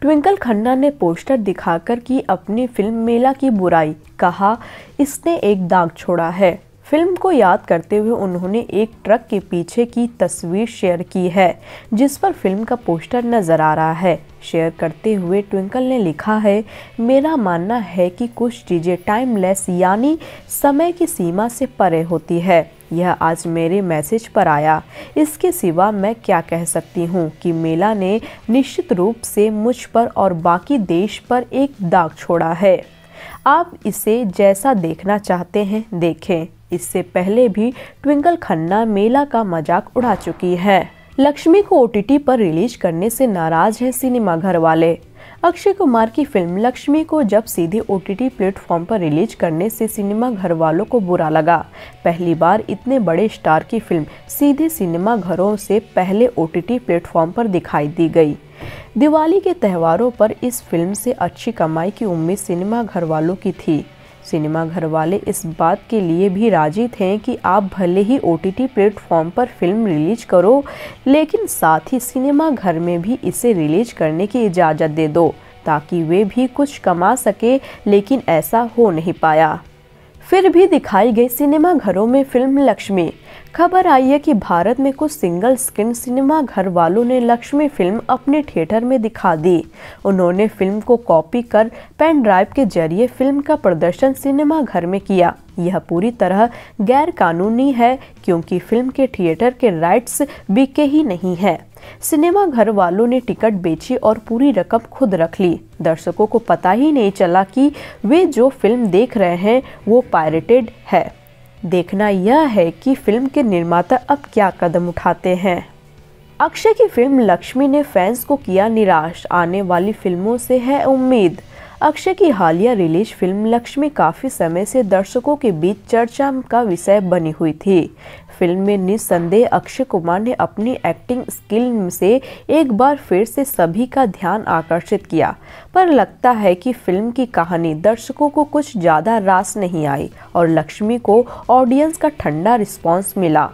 twinkle Khanna ने poster दिखाकर की अपनी फिल्म मेला की बुराई कहा इसने एक दाग छोड़ा है फिल्म को याद करते हुए उन्होंने एक ट्रक के पीछे की तस्वीर शेयर की है जिस पर फिल्म का पोस्टर नज़र आ रहा है शेयर करते हुए ट्विंकल ने लिखा है मेरा मानना है कि कुछ चीज़ें टाइमलेस यानी समय की सीमा से परे होती है यह आज मेरे मैसेज पर आया इसके सिवा मैं क्या कह सकती हूँ कि मेला ने निश्चित रूप से मुझ पर और बाकी देश पर एक दाग छोड़ा है आप इसे जैसा देखना चाहते हैं देखें इससे पहले भी ट्विंकल खन्ना मेला का मजाक उड़ा चुकी है लक्ष्मी को ओटीटी पर रिलीज करने से नाराज है सिनेमाघर वाले अक्षय कुमार की फिल्म लक्ष्मी को जब सीधे ओ टी प्लेटफॉर्म पर रिलीज करने से सिनेमा घर वालों को बुरा लगा पहली बार इतने बड़े स्टार की फिल्म सीधे सिनेमा घरों से पहले ओ टी प्लेटफॉर्म पर दिखाई दी गई दिवाली के त्योहारों पर इस फिल्म से अच्छी कमाई की उम्मीद सिनेमा घर वालों की थी सिनेमाघर वाले इस बात के लिए भी राजी थे कि आप भले ही ओ टी प्लेटफॉर्म पर फिल्म रिलीज करो लेकिन साथ ही सिनेमाघर में भी इसे रिलीज करने की इजाज़त दे दो ताकि वे भी कुछ कमा सके लेकिन ऐसा हो नहीं पाया फिर भी दिखाई गई सिनेमा घरों में फिल्म लक्ष्मी खबर आई है कि भारत में कुछ सिंगल स्क्रीन सिनेमा घर वालों ने लक्ष्मी फिल्म अपने थिएटर में दिखा दी उन्होंने फिल्म को कॉपी कर पेन ड्राइव के जरिए फिल्म का प्रदर्शन सिनेमा घर में किया यह पूरी तरह गैर कानूनी है क्योंकि फिल्म के थिएटर के राइट्स बिके ही नहीं है सिनेमा घर वालों ने टिकट बेची और पूरी रकम खुद रख ली दर्शकों को पता ही नहीं चला कि वे जो फिल्म देख रहे हैं वो पायरेटेड है देखना यह है कि फिल्म के निर्माता अब क्या कदम उठाते हैं अक्षय की फिल्म लक्ष्मी ने फैंस को किया निराश आने वाली फिल्मों से है उम्मीद अक्षय की हालिया रिलीज फिल्म लक्ष्मी काफ़ी समय से दर्शकों के बीच चर्चा का विषय बनी हुई थी फिल्म में निस्संदेह अक्षय कुमार ने अपनी एक्टिंग स्किल से एक बार फिर से सभी का ध्यान आकर्षित किया पर लगता है कि फिल्म की कहानी दर्शकों को कुछ ज़्यादा रास नहीं आई और लक्ष्मी को ऑडियंस का ठंडा रिस्पॉन्स मिला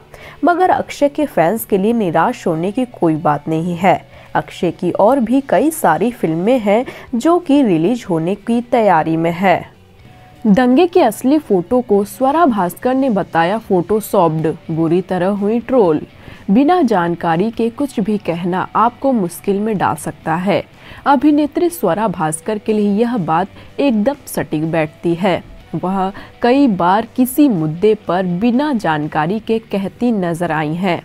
मगर अक्षय के फैंस के लिए निराश होने की कोई बात नहीं है अक्षय की और भी कई सारी फिल्में हैं जो कि रिलीज होने की तैयारी में है दंगे के असली फोटो को स्वरा भास्कर ने बताया फोटो सॉफ्ट बुरी तरह हुई ट्रोल बिना जानकारी के कुछ भी कहना आपको मुश्किल में डाल सकता है अभिनेत्री स्वरा भास्कर के लिए यह बात एकदम सटीक बैठती है वह कई बार किसी मुद्दे पर बिना जानकारी के कहती नजर आई हैं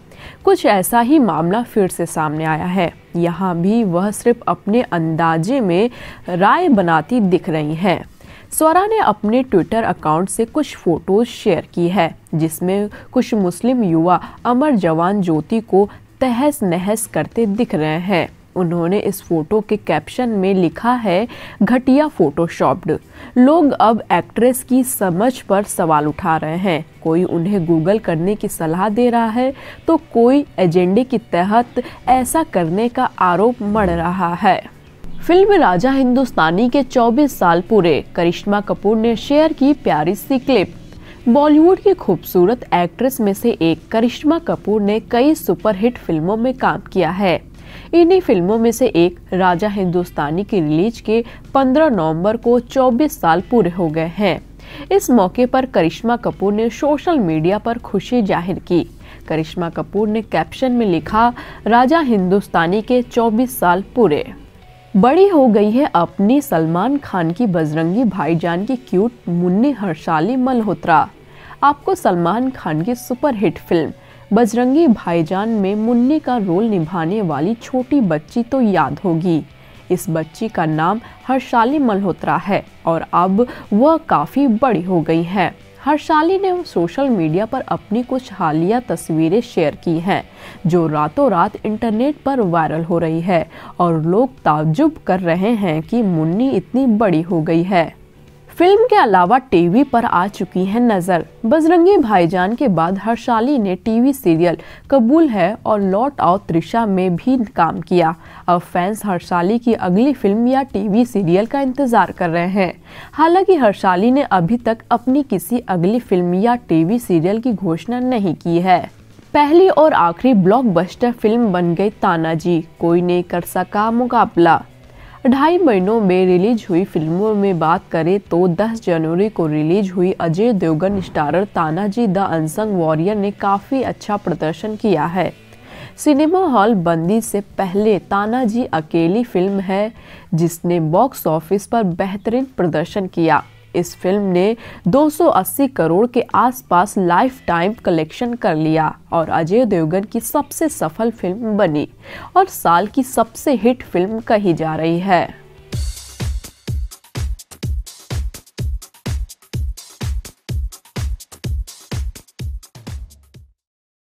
कुछ ऐसा ही मामला फिर से सामने आया है यहाँ भी वह सिर्फ अपने अंदाजे में राय बनाती दिख रही हैं स्वरा ने अपने ट्विटर अकाउंट से कुछ फ़ोटोज़ शेयर की है जिसमें कुछ मुस्लिम युवा अमर जवान ज्योति को तहस नहस करते दिख रहे हैं उन्होंने इस फोटो के कैप्शन में लिखा है घटिया फोटोशॉप्ड लोग अब एक्ट्रेस की समझ पर सवाल उठा रहे हैं कोई उन्हें गूगल करने की सलाह दे रहा है तो कोई एजेंडे के तहत ऐसा करने का आरोप मढ़ रहा है फिल्म राजा हिंदुस्तानी के 24 साल पूरे करिश्मा कपूर ने शेयर की प्यारी सी क्लिप बॉलीवुड की खूबसूरत एक्ट्रेस में से एक करिश्मा कपूर ने कई सुपरहिट फिल्मों में काम किया है इन्हीं फिल्मों में से एक राजा हिंदुस्तानी की रिलीज के 15 नवंबर को 24 साल पूरे हो गए हैं इस मौके पर करिश्मा कपूर ने सोशल मीडिया पर खुशी जाहिर की करिश्मा कपूर ने कैप्शन में लिखा राजा हिंदुस्तानी के 24 साल पूरे बड़ी हो गई है अपनी सलमान खान की बजरंगी भाईजान की क्यूट मुन्नी हर्षाली मल्होत्रा आपको सलमान खान की सुपरहिट फिल्म बजरंगी भाईजान में मुन्नी का रोल निभाने वाली छोटी बच्ची तो याद होगी इस बच्ची का नाम हर्षाली मल्होत्रा है और अब वह काफ़ी बड़ी हो गई है हर्षाली ने सोशल मीडिया पर अपनी कुछ हालिया तस्वीरें शेयर की हैं जो रातों रात इंटरनेट पर वायरल हो रही है और लोग ताजुब कर रहे हैं कि मुन्नी इतनी बड़ी हो गई है फिल्म के अलावा टीवी पर आ चुकी है नज़र बजरंगी भाईजान के बाद हर्षाली ने टीवी सीरियल कबूल है और लौट आओ त्रिशा में भी काम किया अब फैंस हर्षाली की अगली फिल्म या टीवी सीरियल का इंतज़ार कर रहे हैं हालांकि हर्षाली ने अभी तक अपनी किसी अगली फिल्म या टीवी सीरियल की घोषणा नहीं की है पहली और आखिरी ब्लॉकबस्टर फिल्म बन गई तानाजी कोई नहीं कर सका मुकाबला ढाई महीनों में रिलीज हुई फिल्मों में बात करें तो 10 जनवरी को रिलीज हुई Ajay Devgan starrer Tanaji the unsung warrior ने काफ़ी अच्छा प्रदर्शन किया है सिनेमा हॉल बंदी से पहले तानाजी अकेली फिल्म है जिसने बॉक्स ऑफिस पर बेहतरीन प्रदर्शन किया इस फिल्म ने 280 करोड़ के आसपास लाइफ टाइम कलेक्शन कर लिया और अजय देवगन की सबसे सफल फिल्म बनी और साल की सबसे हिट फिल्म कही जा रही है